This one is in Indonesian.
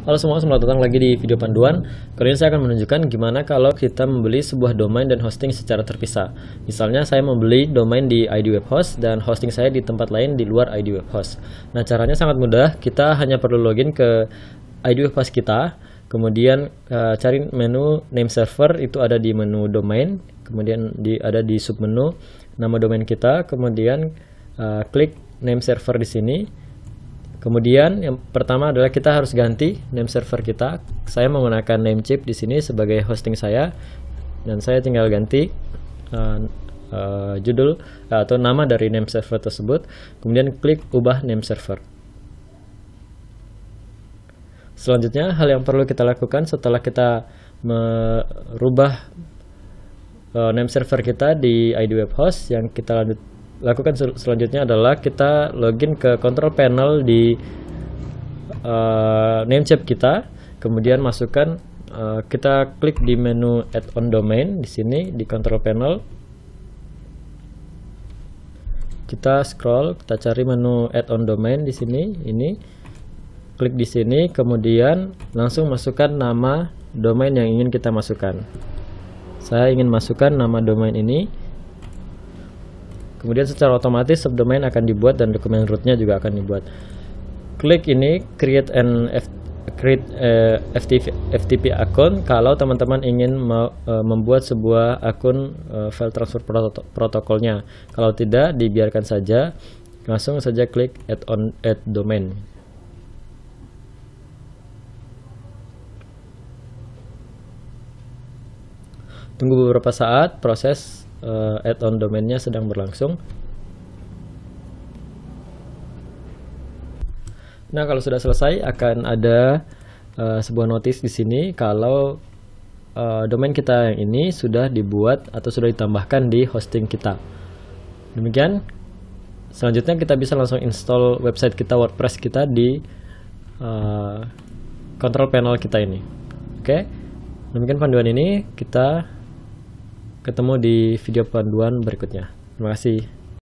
Halo semua, selamat datang lagi di video panduan. Kali ini saya akan menunjukkan gimana kalau kita membeli sebuah domain dan hosting secara terpisah. Misalnya saya membeli domain di ID web host dan hosting saya di tempat lain di luar ID web host. Nah, caranya sangat mudah. Kita hanya perlu login ke ID web host kita, kemudian uh, cari menu name server itu ada di menu domain, kemudian di ada di submenu nama domain kita, kemudian uh, klik name server di sini Kemudian yang pertama adalah kita harus ganti name server kita. Saya menggunakan name chip di sini sebagai hosting saya dan saya tinggal ganti uh, uh, judul uh, atau nama dari name server tersebut. Kemudian klik ubah name server. Selanjutnya hal yang perlu kita lakukan setelah kita merubah uh, name server kita di ID web host yang kita lanjut lakukan sel selanjutnya adalah kita login ke control panel di uh, eh, namespace kita kemudian masukkan uh, kita klik di menu add-on domain di sini di control panel kita scroll kita cari menu add-on domain di sini ini klik di sini kemudian langsung masukkan nama domain yang ingin kita masukkan saya ingin masukkan nama domain ini Kemudian secara otomatis subdomain akan dibuat dan dokumen rootnya juga akan dibuat. Klik ini create an F create uh, eh, FTP, FTP account kalau teman-teman ingin me, uh, membuat sebuah akun uh, file transfer proto protokolnya. Kalau tidak dibiarkan saja. Langsung saja klik add on add domain. Tunggu beberapa saat proses uh, add-on domainnya sedang berlangsung. Nah, kalau sudah selesai akan ada uh, sebuah notice di sini kalau uh, domain kita yang ini sudah dibuat atau sudah ditambahkan di hosting kita. Demikian, selanjutnya kita bisa langsung install website kita WordPress kita di uh, control panel kita ini. Oke. Okay? Demikian panduan ini kita Ketemu di video panduan berikutnya. Terima kasih.